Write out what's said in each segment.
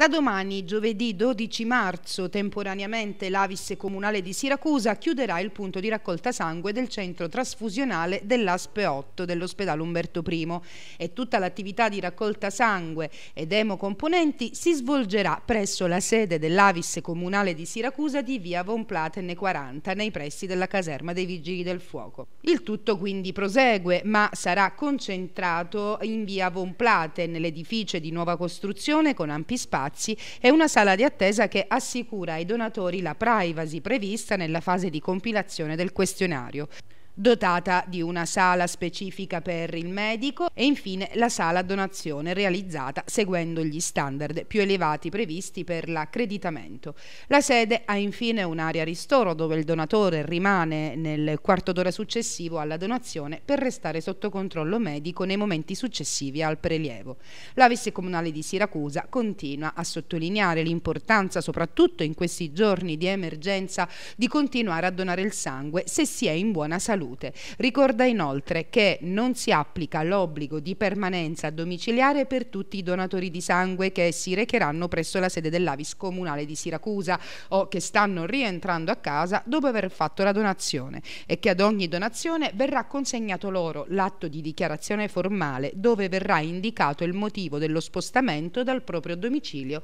Da domani, giovedì 12 marzo, temporaneamente l'Avis Comunale di Siracusa chiuderà il punto di raccolta sangue del centro trasfusionale dell'Aspe 8 dell'ospedale Umberto I e tutta l'attività di raccolta sangue ed emocomponenti si svolgerà presso la sede dell'Avis Comunale di Siracusa di via Von Platene 40 nei pressi della caserma dei Vigili del Fuoco. Il tutto quindi prosegue ma sarà concentrato in via Von Platen, l'edificio di nuova costruzione con ampi spazi spazi e una sala di attesa che assicura ai donatori la privacy prevista nella fase di compilazione del questionario dotata di una sala specifica per il medico e infine la sala donazione realizzata seguendo gli standard più elevati previsti per l'accreditamento. La sede ha infine un'area ristoro dove il donatore rimane nel quarto d'ora successivo alla donazione per restare sotto controllo medico nei momenti successivi al prelievo. La Comunale di Siracusa continua a sottolineare l'importanza soprattutto in questi giorni di emergenza di continuare a donare il sangue se si è in buona salute salute. Ricorda inoltre che non si applica l'obbligo di permanenza domiciliare per tutti i donatori di sangue che si recheranno presso la sede dell'Avis Comunale di Siracusa o che stanno rientrando a casa dopo aver fatto la donazione e che ad ogni donazione verrà consegnato loro l'atto di dichiarazione formale dove verrà indicato il motivo dello spostamento dal proprio domicilio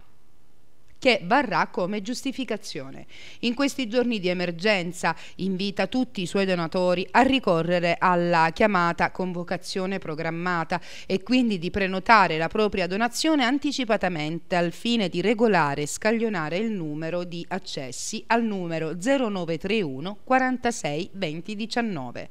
che varrà come giustificazione. In questi giorni di emergenza invita tutti i suoi donatori a ricorrere alla chiamata convocazione programmata e quindi di prenotare la propria donazione anticipatamente al fine di regolare e scaglionare il numero di accessi al numero 0931 46 20 19.